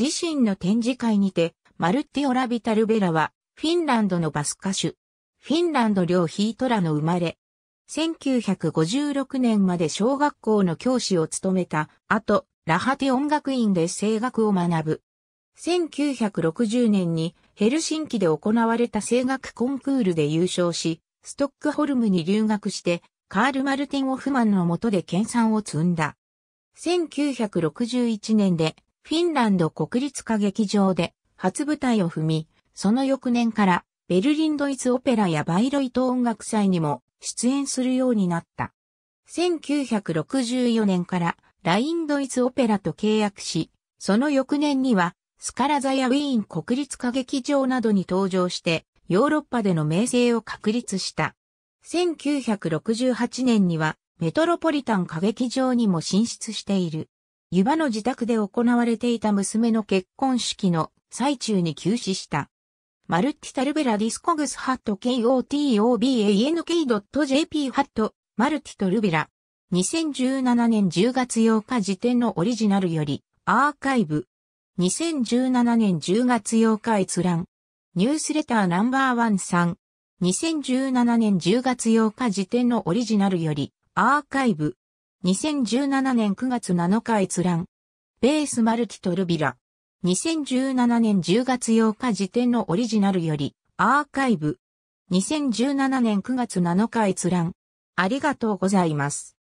自身の展示会にて、マルティ・オラビタル・ベラは、フィンランドのバス歌手、フィンランド領ヒートラの生まれ、1956年まで小学校の教師を務めた後、ラハテ音楽院で声楽を学ぶ。1960年にヘルシンキで行われた声楽コンクールで優勝し、ストックホルムに留学して、カール・マルティン・オフマンの下で研鑽を積んだ。1961年でフィンランド国立歌劇場で初舞台を踏み、その翌年からベルリンドイツオペラやバイロイト音楽祭にも出演するようになった。1964年からラインドイツオペラと契約し、その翌年にはスカラザやウィーン国立歌劇場などに登場してヨーロッパでの名声を確立した。1968年にはメトロポリタン歌劇場にも進出している。湯葉の自宅で行われていた娘の結婚式の最中に急死した。マルティタルベラディスコグスハット KOTOBANK.jp ハットマルティトルベラ。2017年10月8日時点のオリジナルよりアーカイブ。2017年10月8日閲覧。ニュースレターナンバーワン3。2017年10月8日時点のオリジナルよりアーカイブ。2017年9月7日閲覧。ベースマルティトルビラ。2017年10月8日時点のオリジナルより、アーカイブ。2017年9月7日閲覧。ありがとうございます。